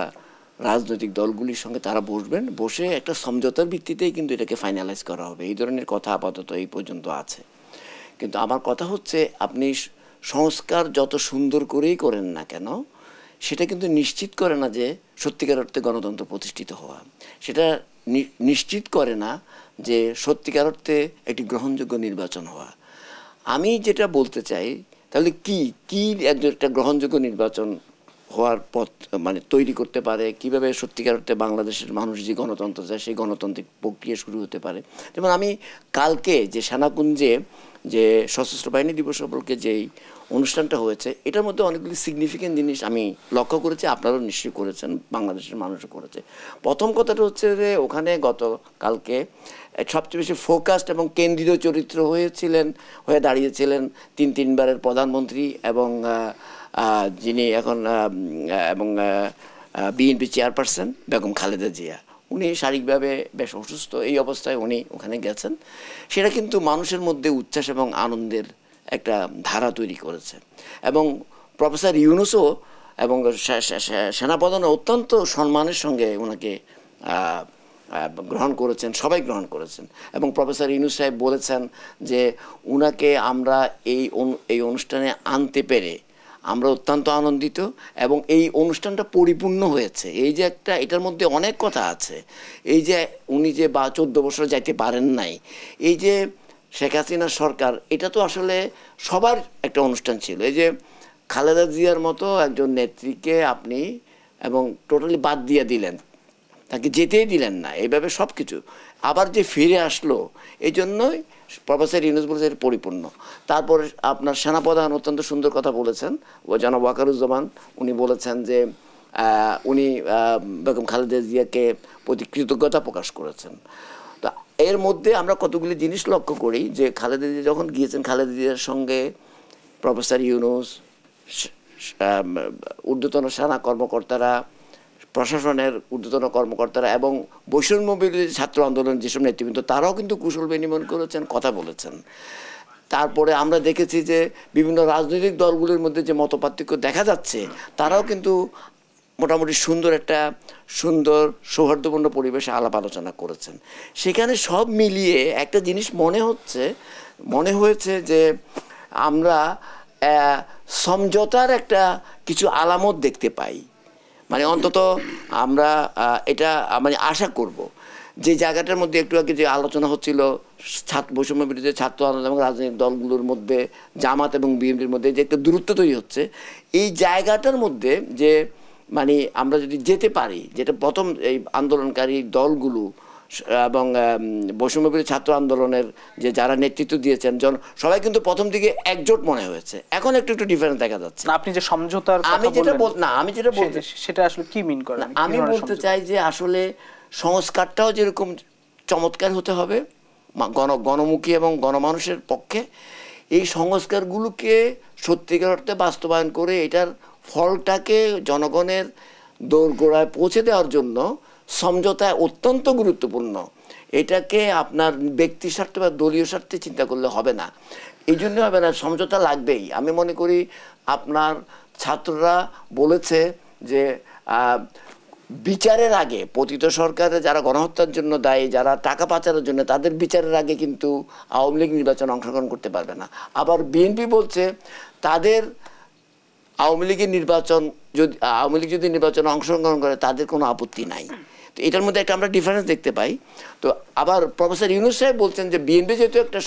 রাজনৈতিক দলগুলির সঙ্গে তারা বসবেন বসে একটা সমঝোতার ভিত্তিতেই কিন্তু এটাকে ফাইনালাইজ করা হবে এই ধরনের কথা আপাতত এই পর্যন্ত আছে কিন্তু আমার কথা হচ্ছে আপনি সংস্কার যত সুন্দর করেই করেন না কেন সেটা কিন্তু নিশ্চিত করে না যে সত্যিকার অর্থে গণতন্ত্র প্রতিষ্ঠিত হওয়া সেটা নিশ্চিত করে না যে সত্যিকার অর্থে একটি গ্রহণযোগ্য নির্বাচন হওয়া আমি যেটা বলতে চাই তাহলে কি কি একটা গ্রহণযোগ্য নির্বাচন হওয়ার পথ মানে তৈরি করতে পারে কিভাবে সত্যিকার অর্থে বাংলাদেশের মানুষ যে গণতন্ত্র চায় সেই গণতান্ত্রিক প্রক্রিয়া শুরু হতে পারে যেমন আমি কালকে যে সেনাকুঞ্জে যে সশস্ত্র বাহিনী দিবস সম্পর্কে যেই অনুষ্ঠানটা হয়েছে এটার মধ্যে অনেকগুলি সিগনিফিক্যান্ট জিনিস আমি লক্ষ্য করেছি আপনারাও নিশ্চয়ই করেছেন বাংলাদেশের মানুষও করেছে প্রথম কথাটা হচ্ছে যে ওখানে গতকালকে সবচেয়ে বেশি ফোকাসড এবং কেন্দ্রীয় চরিত্র হয়েছিলেন হয়ে দাঁড়িয়েছিলেন তিন তিনবারের প্রধানমন্ত্রী এবং যিনি এখন এবং বিএনপি চেয়ারপারসন বেগম খালেদা জিয়া উনি শারীরিকভাবে বেশ অসুস্থ এই অবস্থায় উনি ওখানে গেছেন সেটা কিন্তু মানুষের মধ্যে উচ্ছ্বাস এবং আনন্দের একটা ধারা তৈরি করেছে এবং প্রফেসর ইউনুসও এবং সেনাপ্রধানও অত্যন্ত সম্মানের সঙ্গে ওনাকে গ্রহণ করেছেন সবাই গ্রহণ করেছেন এবং প্রফেসর ইউনুস সাহেব বলেছেন যে উনাকে আমরা এই এই অনুষ্ঠানে আনতে পেরে আমরা অত্যন্ত আনন্দিত এবং এই অনুষ্ঠানটা পরিপূর্ণ হয়েছে এই যে একটা এটার মধ্যে অনেক কথা আছে এই যে উনি যে বা চোদ্দো বছর যাইতে পারেন নাই এই যে শেখ হাসিনা সরকার এটা তো আসলে সবার একটা অনুষ্ঠান ছিল এই যে খালেদা জিয়ার মতো একজন নেত্রীকে আপনি এবং টোটালি বাদ দিয়ে দিলেন তাকে যেতেই দিলেন না এইভাবে সব কিছু আবার যে ফিরে আসলো এই জন্যই প্রফেসর ইউনুস বলেছে পরিপূর্ণ তারপরে আপনার সেনাপ্রধান অত্যন্ত সুন্দর কথা বলেছেন ও জানা ওয়াকারুজ্জামান উনি বলেছেন যে উনি বেগম খালেদা জিয়াকে প্রতি কৃতজ্ঞতা প্রকাশ করেছেন এর মধ্যে আমরা কতগুলি জিনিস লক্ষ্য করি যে খালেদা জিয়া যখন গিয়েছেন খালেদা জিয়ার সঙ্গে প্রফেসর ইউনুস ঊর্ধ্বতন সেনা কর্মকর্তারা প্রশাসনের ঊর্ধ্বতন কর্মকর্তারা এবং বৈষম্য ছাত্র আন্দোলন যেসব নেতৃবৃন্দ তারাও কিন্তু কুশল বিনিময় করেছেন কথা বলেছেন তারপরে আমরা দেখেছি যে বিভিন্ন রাজনৈতিক দলগুলির মধ্যে যে মতপার্থক্য দেখা যাচ্ছে তারাও কিন্তু মোটামুটি সুন্দর একটা সুন্দর সৌহার্দ্যপূর্ণ পরিবেশে আলাপ আলোচনা করেছেন সেখানে সব মিলিয়ে একটা জিনিস মনে হচ্ছে মনে হয়েছে যে আমরা সমঝোতার একটা কিছু আলামত দেখতে পাই মানে অন্তত আমরা এটা মানে আশা করব যে জায়গাটার মধ্যে একটু আগে যে আলোচনা হচ্ছিল ছাত্র বৈষম্য বিরুদ্ধে ছাত্র আন্দোলন এবং রাজনৈতিক দলগুলোর মধ্যে জামাত এবং বিএনপির মধ্যে যে একটা দূরত্ব তৈরি হচ্ছে এই জায়গাটার মধ্যে যে মানে আমরা যদি যেতে পারি যেটা প্রথম এই আন্দোলনকারী দলগুলো এবং বৈষম্যবিরোধী ছাত্র আন্দোলনের যে যারা নেতৃত্ব দিয়েছেন জন সবাই কিন্তু প্রথম দিকে একজোট মনে হয়েছে এখন একটু একটু ডিফারেন্স দেখা যাচ্ছে আপনি যে সমঝোতার আমি যেটা বল না আমি যেটা বলতে সেটা আসলে কি মিন করেন আমি বলতে চাই যে আসলে সংস্কারটাও যেরকম চমৎকার হতে হবে গণ গণমুখী এবং গণমানুষের পক্ষে এই সংস্কারগুলোকে সত্যিকার অর্থে বাস্তবায়ন করে এটার ফলটাকে জনগণের দোরগোড়ায় পৌঁছে দেওয়ার জন্য সমঝোতা অত্যন্ত গুরুত্বপূর্ণ এটাকে আপনার ব্যক্তি স্বার্থে বা দলীয় স্বার্থে চিন্তা করলে হবে না এই জন্য হবে না সমঝোতা লাগবেই আমি মনে করি আপনার ছাত্ররা বলেছে যে বিচারের আগে পতিত সরকারে যারা গণহত্যার জন্য দায়ী যারা টাকা পাচারের জন্য তাদের বিচারের আগে কিন্তু আওয়ামী লীগ নির্বাচন অংশগ্রহণ করতে পারবে না আবার বিএনপি বলছে তাদের আওয়ামী লীগের নির্বাচন যদি আওয়ামী লীগ যদি নির্বাচনে অংশগ্রহণ করে তাদের কোনো আপত্তি নাই তো এটার মধ্যে একটা আমরা ডিফারেন্স দেখতে পাই তো আবার প্রফেসর ইউনুস সাহেব বলছেন যে বিএনপি যেহেতু একটা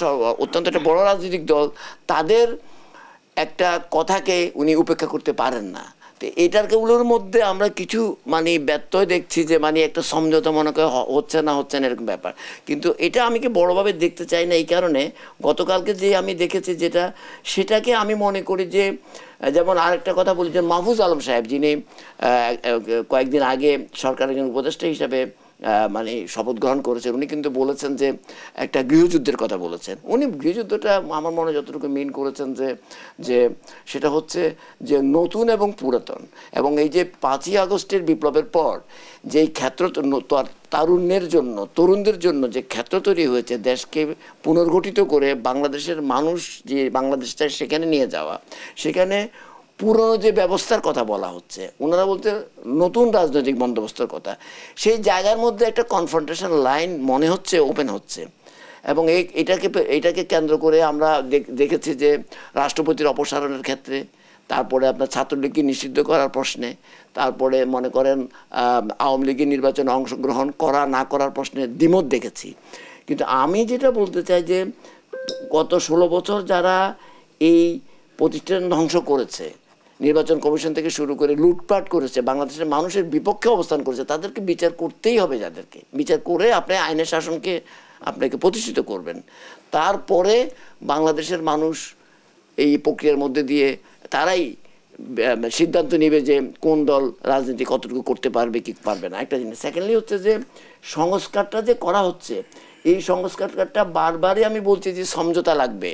অত্যন্ত একটা বড় রাজনৈতিক দল তাদের একটা কথাকে উনি উপেক্ষা করতে পারেন না তো এটারগুলোর মধ্যে আমরা কিছু মানে ব্যর্থই দেখছি যে মানে একটা সমঝোতা মনে করে হচ্ছে না হচ্ছে না এরকম ব্যাপার কিন্তু এটা আমি কি বড়োভাবে দেখতে চাই না এই কারণে গতকালকে যে আমি দেখেছি যেটা সেটাকে আমি মনে করি যে যেমন আরেকটা কথা বলি যে মাহফুজ আলম সাহেব যিনি কয়েকদিন আগে সরকারের উপদেষ্টা হিসাবে মানে শপথ গ্রহণ করেছেন উনি কিন্তু বলেছেন যে একটা গৃহযুদ্ধের কথা বলেছেন উনি গৃহযুদ্ধটা আমার মনে যতটুকু মিন করেছেন যে যে সেটা হচ্ছে যে নতুন এবং পুরাতন এবং এই যে পাঁচই আগস্টের বিপ্লবের পর যেই ক্ষেত্র তারুণ্যের জন্য তরুণদের জন্য যে ক্ষেত্র তৈরি হয়েছে দেশকে পুনর্গঠিত করে বাংলাদেশের মানুষ যে বাংলাদেশটা সেখানে নিয়ে যাওয়া সেখানে পুরনো যে ব্যবস্থার কথা বলা হচ্ছে ওনারা বলতে নতুন রাজনৈতিক বন্দোবস্তর কথা সেই জায়গার মধ্যে একটা কনফ্রন্টেশন লাইন মনে হচ্ছে ওপেন হচ্ছে এবং এই এটাকে এটাকে কেন্দ্র করে আমরা দেখেছি যে রাষ্ট্রপতির অপসারণের ক্ষেত্রে তারপরে আপনার ছাত্রলীগকে নিষিদ্ধ করার প্রশ্নে তারপরে মনে করেন আওয়ামী লীগের নির্বাচনে অংশগ্রহণ করা না করার প্রশ্নে দ্বিমত দেখেছি কিন্তু আমি যেটা বলতে চাই যে গত ষোলো বছর যারা এই প্রতিষ্ঠান ধ্বংস করেছে নির্বাচন কমিশন থেকে শুরু করে লুটপাট করেছে বাংলাদেশের মানুষের বিপক্ষে অবস্থান করেছে তাদেরকে বিচার করতেই হবে যাদেরকে বিচার করে আপনি আইনের শাসনকে আপনাকে প্রতিষ্ঠিত করবেন তারপরে বাংলাদেশের মানুষ এই প্রক্রিয়ার মধ্যে দিয়ে তারাই মানে সিদ্ধান্ত নেবে যে কোন দল রাজনীতি কতটুকু করতে পারবে কি পারবে না একটা জিনিস সেকেন্ডলি হচ্ছে যে সংস্কারটা যে করা হচ্ছে এই সংস্কারটা বারবারই আমি বলছি যে সমঝোতা লাগবে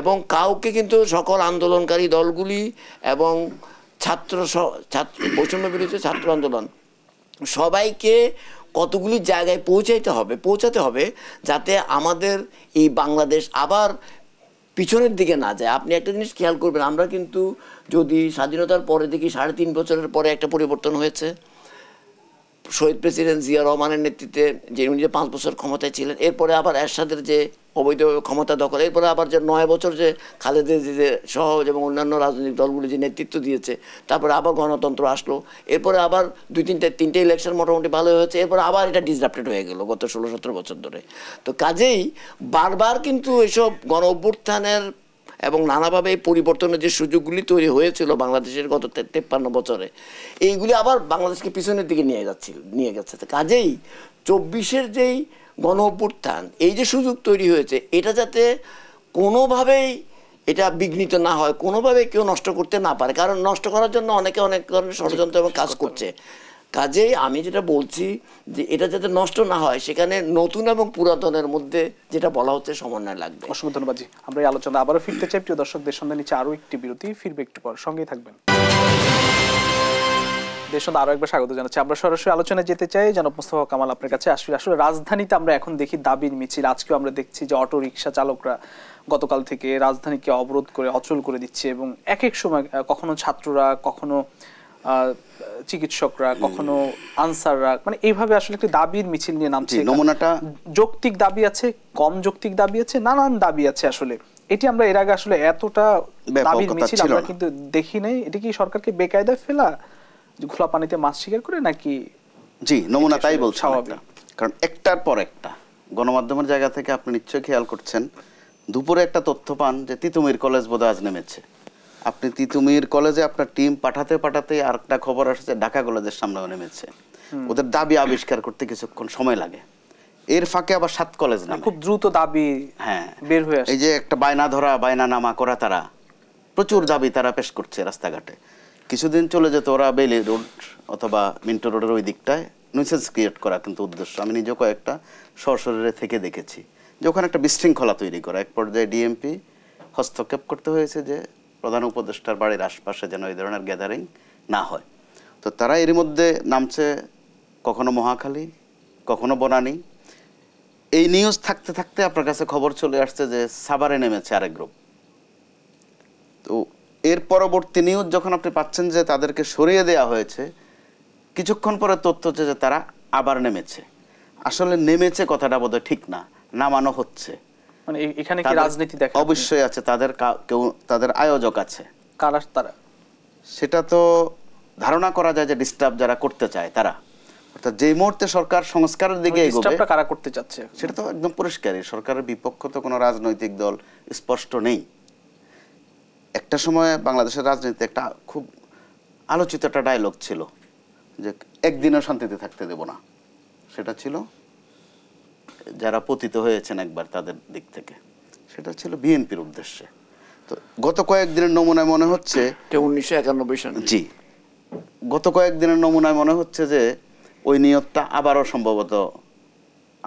এবং কাউকে কিন্তু সকল আন্দোলনকারী দলগুলি এবং ছাত্র ছাত্র বৈষম্য বিরোধী ছাত্র আন্দোলন সবাইকে কতগুলি জায়গায় পৌঁছাইতে হবে পৌঁছাতে হবে যাতে আমাদের এই বাংলাদেশ আবার পিছনের দিকে না যায় আপনি একটা জিনিস খেয়াল করবেন আমরা কিন্তু যদি স্বাধীনতার পরে দেখি সাড়ে তিন বছরের পরে একটা পরিবর্তন হয়েছে শহীদ প্রেসিডেন্ট জিয়া রহমানের নেতৃত্বে যে উনি যে পাঁচ বছর ক্ষমতায় ছিলেন এরপরে আবার এরশাদের যে অবৈধ ক্ষমতা দখল এরপরে আবার যে নয় বছর যে খালেদের যে সহজ এবং অন্যান্য রাজনৈতিক দলগুলি যে নেতৃত্ব দিয়েছে তারপরে আবার গণতন্ত্র আসলো এরপরে আবার দুই তিনটে তিনটে ইলেকশন মোটামুটি ভালো হয়েছে এরপর আবার এটা ডিসরাপ্টেড হয়ে গেল গত ষোলো সতেরো বছর ধরে তো কাজেই বারবার কিন্তু এসব গণ অভ্যুত্থানের এবং নানাভাবে এই পরিবর্তনের যে সুযোগগুলি তৈরি হয়েছিল বাংলাদেশের গত তেপ্পান্ন বছরে এইগুলি আবার বাংলাদেশকে পিছনের দিকে নিয়ে যাচ্ছিল নিয়ে গেছে কাজেই চব্বিশের যেই গণ অভ্যুত্থান এই যে সুযোগ তৈরি হয়েছে এটা যাতে কোনোভাবেই এটা বিঘ্নিত না হয় কোনোভাবে কেউ নষ্ট করতে না পারে কারণ নষ্ট করার জন্য অনেকে অনেক ধরনের ষড়যন্ত্র এবং কাজ করছে কাজেই আমি যেটা বলছি যে এটা যাতে নষ্ট না হয় সেখানে নতুন এবং পুরাতনের মধ্যে যেটা বলা হচ্ছে সমন্বয় লাগবে অসংখ্য ধন্যবাদ আমরা এই আলোচনা আবারও ফিরতে চাই প্রিয় দর্শকদের সঙ্গে নিচে আরও একটি বিরতি ফিরবে একটু পর সঙ্গেই থাকবেন আরো একবার স্বাগত জানাচ্ছি আমরা সরাসরি আলোচনায় যেতে চাই জনাব মুস্তফা কামাল আপনার কাছে আসলে আসলে রাজধানীতে আমরা এখন দেখি দাবির মিছিল আজকেও আমরা দেখছি যে অটো রিক্সা চালকরা গতকাল থেকে রাজধানীকে অবরোধ করে অচল করে দিচ্ছে এবং এক এক সময় কখনো ছাত্ররা কখনো চিকিৎসকরা কখনো আনসাররা মানে এইভাবে আসলে একটা দাবির মিছিল নিয়ে নামছে নমুনাটা যৌক্তিক দাবি আছে কম যৌক্তিক দাবি আছে নানান দাবি আছে আসলে এটি আমরা এর আগে আসলে এতটা দাবির মিছিল আমরা কিন্তু দেখি নাই এটা কি সরকারকে বেকায়দায় ফেলা খোলা পানিতে মাছ শিকার করে নাকি জি নমুনা তাই বলছে কারণ একটার পর একটা গণমাধ্যমের জায়গা থেকে আপনি নিশ্চয়ই খেয়াল করছেন দুপুরে একটা তথ্য পান যে তিতুমির কলেজ বোধহয় আজ নেমেছে আপনি তিতুমির কলেজে আপনার টিম পাঠাতে পাঠাতে আর একটা খবর আসছে ঢাকা কলেজের সামনে নেমেছে ওদের দাবি আবিষ্কার করতে কিছুক্ষণ সময় লাগে এর ফাঁকে আবার সাত কলেজ মানে না খুব দ্রুত দাবি হ্যাঁ বের হয়ে এই যে একটা বায়না ধরা বায়না নামা করা তারা প্রচুর দাবি তারা পেশ করছে রাস্তাঘাটে কিছুদিন চলে যেত ওরা বেলি রোড অথবা মিন্টো রোডের ওই দিকটায় নুইসেন্স ক্রিয়েট করা কিন্তু উদ্দেশ্য আমি নিজেও কয়েকটা সরসরের থেকে দেখেছি যে ওখানে একটা বিশৃঙ্খলা তৈরি করা এক পর্যায়ে ডিএমপি হস্তক্ষেপ করতে হয়েছে যে প্রধান উপদেষ্টার বাড়ির আশপাশে যেন এই ধরনের গ্যাদারিং না হয় তো তারা এর মধ্যে নামছে কখনো মহাখালী কখনো বনানী এই নিউজ থাকতে থাকতে আপনার কাছে খবর চলে আসছে যে সাবারে নেমেছে আরেক গ্রুপ তো এর পরবর্তী নিউজ যখন আপনি পাচ্ছেন যে তাদেরকে সরিয়ে দেওয়া হয়েছে কিছুক্ষণ পরে তথ্য হচ্ছে যে তারা আবার নেমেছে আসলে নেমেছে কথাটা বোধহয় ঠিক না নামানো হচ্ছে মানে এখানে কি রাজনীতি দেখা অবশ্যই আছে তাদের কেউ তাদের আয়োজক আছে কারা তারা সেটা তো ধারণা করা যায় যে ডিস্টার্ব যারা করতে চায় তারা অর্থাৎ যে মুহূর্তে সরকার সংস্কারের দিকে মানে এগোবে কারা করতে চাচ্ছে সেটা তো একদম পরিষ্কারই সরকারের বিপক্ষ তো কোনো রাজনৈতিক দল স্পষ্ট নেই একটা সময় বাংলাদেশের রাজনীতি একটা খুব আলোচিত একটা ডায়লগ ছিল যে একদিনও শান্তিতে থাকতে দেব না সেটা ছিল যারা পতিত হয়েছেন একবার তাদের দিক থেকে সেটা ছিল বিএনপির উদ্দেশ্যে তো গত কয়েকদিনের নমুনায় মনে হচ্ছে উনিশশো একানব্বই সাল জি গত কয়েকদিনের নমুনায় মনে হচ্ছে যে ওই নিয়তটা আবারও সম্ভবত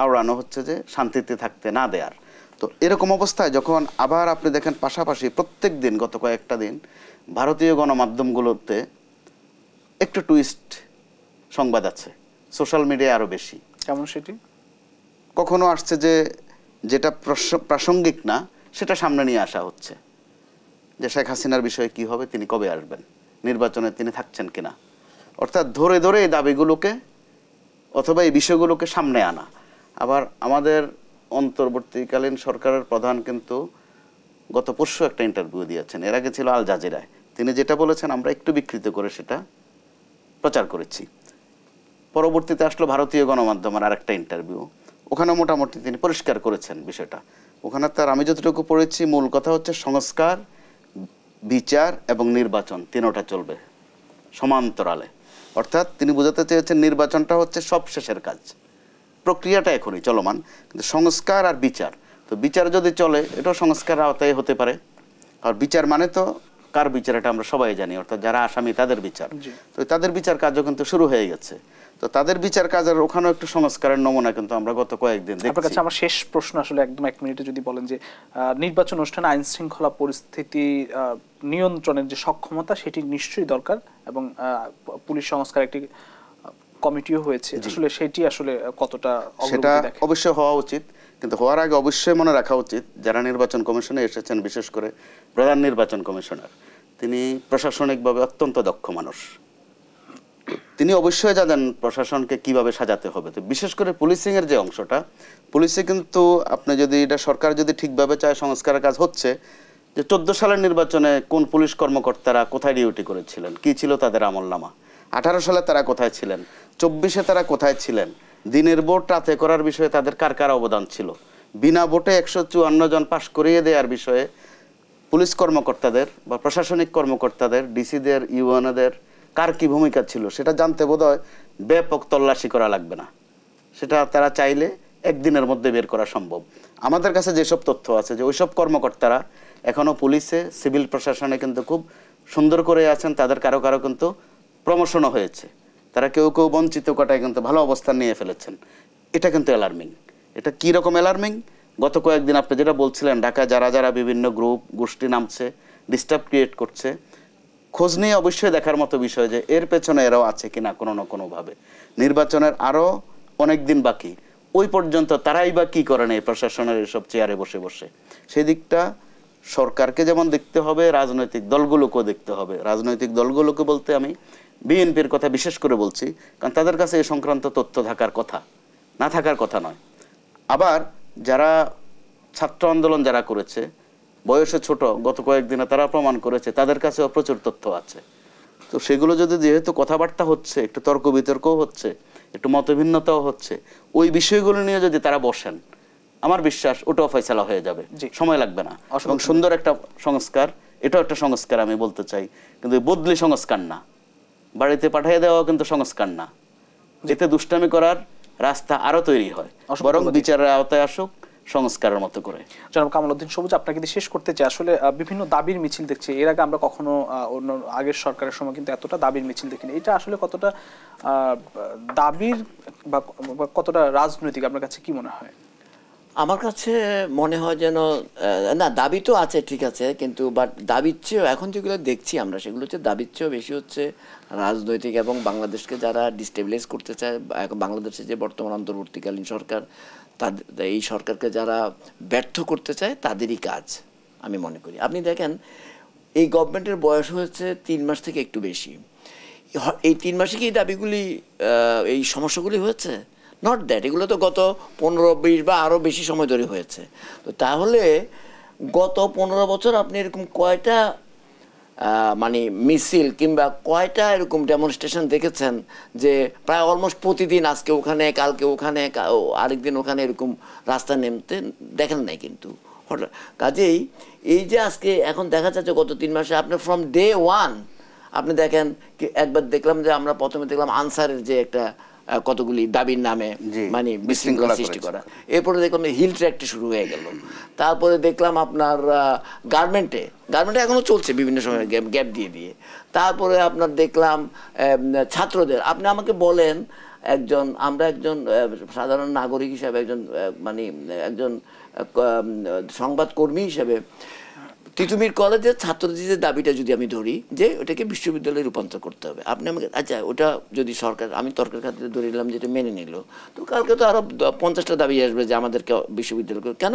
আওড়ানো হচ্ছে যে শান্তিতে থাকতে না দেয়ার তো এরকম অবস্থায় যখন আবার আপনি দেখেন পাশাপাশি প্রত্যেক দিন গত কয়েকটা দিন ভারতীয় গণমাধ্যমগুলোতে একটু টুইস্ট সংবাদ আছে সোশ্যাল মিডিয়া আরও বেশি কেমন সেটি কখনো আসছে যে যেটা প্রাসঙ্গিক না সেটা সামনে নিয়ে আসা হচ্ছে যে শেখ হাসিনার বিষয়ে কি হবে তিনি কবে আসবেন নির্বাচনে তিনি থাকছেন কিনা অর্থাৎ ধরে ধরে এই দাবিগুলোকে অথবা এই বিষয়গুলোকে সামনে আনা আবার আমাদের অন্তর্বর্তীকালীন সরকারের প্রধান কিন্তু গত পরশু একটা ইন্টারভিউ দিয়েছেন এর আগে ছিল আল জাজিরায় তিনি যেটা বলেছেন আমরা একটু বিকৃত করে সেটা প্রচার করেছি পরবর্তীতে আসলো ভারতীয় গণমাধ্যমের আরেকটা ইন্টারভিউ ওখানে মোটামুটি তিনি পরিষ্কার করেছেন বিষয়টা ওখানে তার আমি যতটুকু পড়েছি মূল কথা হচ্ছে সংস্কার বিচার এবং নির্বাচন তিনোটা চলবে সমান্তরালে অর্থাৎ তিনি বোঝাতে চেয়েছেন নির্বাচনটা হচ্ছে সব শেষের কাজ প্রক্রিয়াটা এখনই চলমান কিন্তু সংস্কার আর বিচার তো বিচার যদি চলে এটাও সংস্কার আওতায় হতে পারে আর বিচার মানে তো কার বিচার এটা আমরা সবাই জানি অর্থাৎ যারা আসামি তাদের বিচার তো তাদের বিচার কাজও কিন্তু শুরু হয়ে গেছে তো তাদের বিচার কাজের ওখানে একটু সংস্কারের নমুনা কিন্তু আমরা গত কয়েকদিন আপনার কাছে আমার শেষ প্রশ্ন আসলে একদম এক মিনিটে যদি বলেন যে নির্বাচন অনুষ্ঠানে আইন শৃঙ্খলা পরিস্থিতি নিয়ন্ত্রণের যে সক্ষমতা সেটি নিশ্চয়ই দরকার এবং পুলিশ সংস্কার একটি কমিটিও হয়েছে আসলে সেটি আসলে কতটা সেটা অবশ্যই হওয়া উচিত কিন্তু হওয়ার আগে অবশ্যই মনে রাখা উচিত যারা নির্বাচন কমিশনে এসেছেন বিশেষ করে প্রধান নির্বাচন কমিশনার তিনি প্রশাসনিকভাবে অত্যন্ত দক্ষ মানুষ তিনি অবশ্যই জানেন প্রশাসনকে কিভাবে সাজাতে হবে তো বিশেষ করে পুলিশিংয়ের যে অংশটা পুলিশে কিন্তু আপনি যদি এটা সরকার যদি ঠিকভাবে চায় সংস্কারের কাজ হচ্ছে যে চোদ্দো সালের নির্বাচনে কোন পুলিশ কর্মকর্তারা কোথায় ডিউটি করেছিলেন কি ছিল তাদের নামা আঠারো সালে তারা কোথায় ছিলেন চব্বিশে তারা কোথায় ছিলেন দিনের ভোট রাতে করার বিষয়ে তাদের কার কার অবদান ছিল বিনা ভোটে একশো চুয়ান্ন জন পাশ করিয়ে দেওয়ার বিষয়ে পুলিশ কর্মকর্তাদের বা প্রশাসনিক কর্মকর্তাদের ডিসিদের ইউএনএদের কার কী ভূমিকা ছিল সেটা জানতে বোধহয় ব্যাপক তল্লাশি করা লাগবে না সেটা তারা চাইলে একদিনের মধ্যে বের করা সম্ভব আমাদের কাছে যেসব তথ্য আছে যে ওইসব কর্মকর্তারা এখনও পুলিশে সিভিল প্রশাসনে কিন্তু খুব সুন্দর করে আছেন তাদের কারো কারো কিন্তু প্রমোশনও হয়েছে তারা কেউ কেউ বঞ্চিত কটায় কিন্তু ভালো অবস্থান নিয়ে ফেলেছেন এটা কিন্তু অ্যালার্মিং এটা কী রকম অ্যালার্মিং গত কয়েকদিন আপনি যেটা বলছিলেন ঢাকায় যারা যারা বিভিন্ন গ্রুপ গোষ্ঠী নামছে ডিস্টার্ব ক্রিয়েট করছে খোঁজ নিয়ে অবশ্যই দেখার মতো বিষয় যে এর পেছনে এরাও আছে কিনা কোনো না কোনোভাবে নির্বাচনের আরও অনেক দিন বাকি ওই পর্যন্ত তারাই বা কী করেন এই প্রশাসনের এসব চেয়ারে বসে বসে সেদিকটা সরকারকে যেমন দেখতে হবে রাজনৈতিক দলগুলোকেও দেখতে হবে রাজনৈতিক দলগুলোকে বলতে আমি বিএনপির কথা বিশেষ করে বলছি কারণ তাদের কাছে এ সংক্রান্ত তথ্য থাকার কথা না থাকার কথা নয় আবার যারা ছাত্র আন্দোলন যারা করেছে বয়সে ছোট গত কয়েকদিনে তারা প্রমাণ করেছে তাদের কাছেও প্রচুর তথ্য আছে তো সেগুলো যদি যেহেতু কথাবার্তা হচ্ছে একটু তর্ক বিতর্কও হচ্ছে একটু মতভিন্নতাও হচ্ছে ওই বিষয়গুলো নিয়ে যদি তারা বসেন আমার বিশ্বাস ওটাও ফয়সালা হয়ে যাবে সময় লাগবে না সুন্দর একটা সংস্কার এটাও একটা সংস্কার আমি বলতে চাই কিন্তু বদলি সংস্কার না বাড়িতে পাঠিয়ে দেওয়া কিন্তু সংস্কার না এতে দুষ্টামি করার রাস্তা আরও তৈরি হয় বরং বিচারের আওতায় আসুক সংস্কারের মতো করে জনাব উদ্দিন সবুজ আপনাকে শেষ করতে চাই আসলে বিভিন্ন দাবির মিছিল দেখছি এর আগে আমরা কখনো অন্য আগের সরকারের সময় কিন্তু এতটা দাবির মিছিল দেখিনি এটা আসলে কতটা দাবির বা কতটা রাজনৈতিক আপনার কাছে কি মনে হয় আমার কাছে মনে হয় যেন না দাবি তো আছে ঠিক আছে কিন্তু বাট দাবির চেয়েও এখন যেগুলো দেখছি আমরা সেগুলো হচ্ছে দাবির চেয়েও বেশি হচ্ছে রাজনৈতিক এবং বাংলাদেশকে যারা ডিস্টেবিলাইজ করতে চায় এখন বাংলাদেশে যে বর্তমান অন্তর্বর্তীকালীন সরকার তাদের এই সরকারকে যারা ব্যর্থ করতে চায় তাদেরই কাজ আমি মনে করি আপনি দেখেন এই গভর্নমেন্টের বয়স হয়েছে তিন মাস থেকে একটু বেশি এই তিন মাসে কি এই দাবিগুলি এই সমস্যাগুলি হয়েছে নট দ্যাট এগুলো তো গত পনেরো বিশ বা আরও বেশি সময় ধরে হয়েছে তো তাহলে গত পনেরো বছর আপনি এরকম কয়টা মানে মিছিল কিংবা কয়টা এরকম ডেমনস্ট্রেশন দেখেছেন যে প্রায় অলমোস্ট প্রতিদিন আজকে ওখানে কালকে ওখানে আরেকদিন ওখানে এরকম রাস্তা নেমতে দেখেন নাই কিন্তু হঠাৎ কাজেই এই যে আজকে এখন দেখা যাচ্ছে গত তিন মাসে আপনার ফ্রম ডে ওয়ান আপনি দেখেন একবার দেখলাম যে আমরা প্রথমে দেখলাম আনসারের যে একটা কতগুলি দাবির নামে মানে বিশৃঙ্খলা সৃষ্টি করা এরপরে দেখলাম হিল ট্র্যাকটি শুরু হয়ে গেল তারপরে দেখলাম আপনার গার্মেন্টে গার্মেন্টে এখনও চলছে বিভিন্ন সময় গ্যাপ দিয়ে দিয়ে তারপরে আপনার দেখলাম ছাত্রদের আপনি আমাকে বলেন একজন আমরা একজন সাধারণ নাগরিক হিসাবে একজন মানে একজন সংবাদকর্মী হিসাবে তিতুমির কলেজের ছাত্রদের দাবিটা যদি আমি ধরি যে ওটাকে বিশ্ববিদ্যালয়ে রূপান্তর করতে হবে আপনি আমাকে আচ্ছা ওটা যদি সরকার আমি তর্কের খাতে ধরে নিলাম যেটা মেনে নিল তো কালকে তো আরও পঞ্চাশটা দাবি আসবে যে আমাদেরকে বিশ্ববিদ্যালয় কেন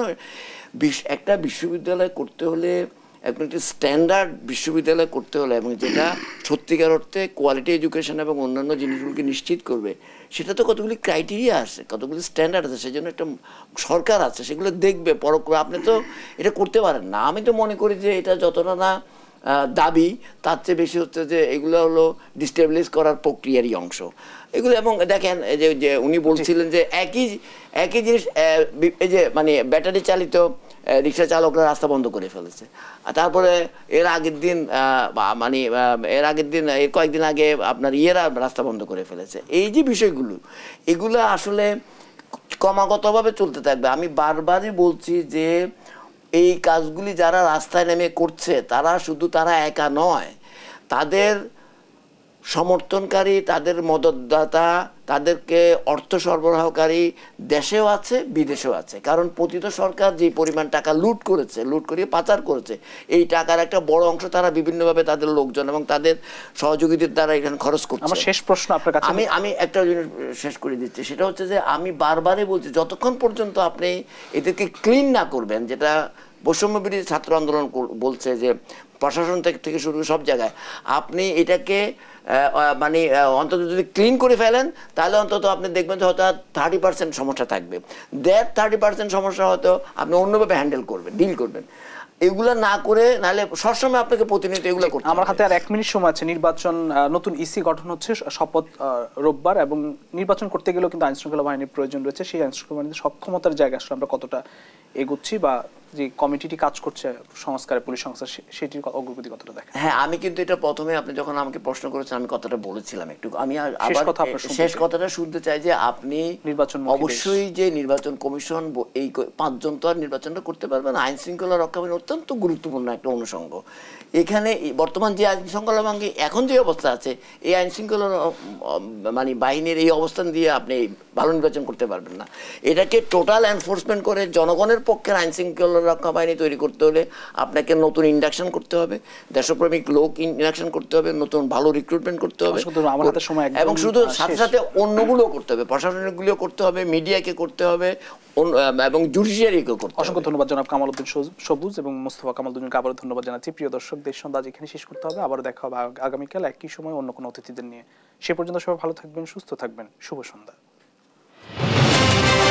একটা বিশ্ববিদ্যালয় করতে হলে এখন একটি স্ট্যান্ডার্ড বিশ্ববিদ্যালয় করতে হলে এবং যেটা সত্যিকার অর্থে কোয়ালিটি এডুকেশন এবং অন্যান্য জিনিসগুলোকে নিশ্চিত করবে সেটা তো কতগুলি ক্রাইটেরিয়া আছে কতগুলি স্ট্যান্ডার্ড আছে সেই জন্য একটা সরকার আছে সেগুলো দেখবে পরক আপনি তো এটা করতে পারেন না আমি তো মনে করি যে এটা যতটা না দাবি তার চেয়ে বেশি হচ্ছে যে এগুলো হলো ডিস্টেবলিশ করার প্রক্রিয়ারই অংশ এগুলো এবং দেখেন যে উনি বলছিলেন যে একই একই জিনিস এই যে মানে ব্যাটারি চালিত রিক্সা চালকরা রাস্তা বন্ধ করে ফেলেছে আর তারপরে এর আগের দিন মানে এর আগের দিন এর কয়েকদিন আগে আপনার ইয়েরা রাস্তা বন্ধ করে ফেলেছে এই যে বিষয়গুলো এগুলো আসলে ক্রমাগতভাবে চলতে থাকবে আমি বারবারই বলছি যে এই কাজগুলি যারা রাস্তায় নেমে করছে তারা শুধু তারা একা নয় তাদের সমর্থনকারী তাদের মদতদাতা তাদেরকে অর্থ সরবরাহকারী দেশেও আছে বিদেশেও আছে কারণ পতিত সরকার যে পরিমাণ টাকা লুট করেছে লুট করিয়ে পাচার করেছে এই টাকার একটা বড় অংশ তারা বিভিন্নভাবে তাদের লোকজন এবং তাদের সহযোগীদের দ্বারা এখানে খরচ করছে আমার শেষ প্রশ্ন আপনার কাছে আমি আমি একটা জিনিস শেষ করে দিচ্ছি সেটা হচ্ছে যে আমি বারবারই বলছি যতক্ষণ পর্যন্ত আপনি এদেরকে ক্লিন না করবেন যেটা বৈষম্য বিরোধী ছাত্র আন্দোলন বলছে যে প্রশাসন থেকে শুরু সব জায়গায় আপনি এটাকে মানে অন্তত যদি ক্লিন করে ফেলেন তাহলে অন্তত আপনি দেখবেন যে হয়তো থার্টি পার্সেন্ট সমস্যা থাকবে দেড় থার্টি পার্সেন্ট সমস্যা হয়তো আপনি অন্যভাবে হ্যান্ডেল করবেন ডিল করবেন এগুলো না করে নাহলে সবসময় আপনাকে প্রতিনিয়ত এগুলো করতে আমার হাতে আর এক মিনিট সময় আছে নির্বাচন নতুন ইসি e গঠন হচ্ছে শপথ রোববার এবং নির্বাচন করতে গেলেও কিন্তু আইনশৃঙ্খলা বাহিনীর প্রয়োজন রয়েছে সেই আইনশৃঙ্খলা বাহিনীর সক্ষমতার জায়গা আসলে আমরা কতটা এগুচ্ছি বা যে কমিটিটি কাজ করছে সংস্কারে পুলিশ সংস্কার সেটির অগ্রগতি কতটা দেখেন হ্যাঁ আমি কিন্তু এটা প্রথমে আপনি যখন আমাকে প্রশ্ন করেছেন আমি কথাটা বলেছিলাম একটু আমি আবার শেষ কথাটা শুনতে চাই যে আপনি নির্বাচন অবশ্যই যে নির্বাচন কমিশন এই পাঁচজন তো আর নির্বাচনটা করতে পারবে না আইন শৃঙ্খলা রক্ষা অত্যন্ত গুরুত্বপূর্ণ একটা অনুষঙ্গ এখানে বর্তমান যে আইন শৃঙ্খলা ভাঙ্গি এখন যে অবস্থা আছে এই আইন শৃঙ্খলা মানে বাহিনীর এই অবস্থান দিয়ে আপনি ভালো নির্বাচন করতে পারবেন না এটাকে টোটাল এনফোর্সমেন্ট করে জনগণের পক্ষের আইন শৃঙ্খলা রক্ষা তৈরি করতে হলে আপনাকে নতুন ইন্ডাকশন করতে হবে দেশপ্রেমিক লোক ইন্ডাকশন করতে হবে নতুন ভালো রিক্রুটমেন্ট করতে হবে আচ্ছা, এবং শুধু সাথে সাথে অন্যগুলোও করতে হবে প্রশাসনিকগুলিও করতে হবে মিডিয়াকে করতে হবে এবং জুডিশিয়ারিকেও করতে অসংখ্য ধন্যবাদ জনাব কামাল উদ্দিন সবুজ এবং মোস্তফা কামাল দুজনকে আবারও ধন্যবাদ জানাচ্ছি প্রিয় দর্শক দেশ আজ এখানে শেষ করতে হবে আবারও দেখা হবে আগামীকাল একই সময় অন্য কোনো অতিথিদের নিয়ে সে পর্যন্ত সবাই ভালো থাকবেন সুস্থ থাকবেন শুভ সন্ধ্যা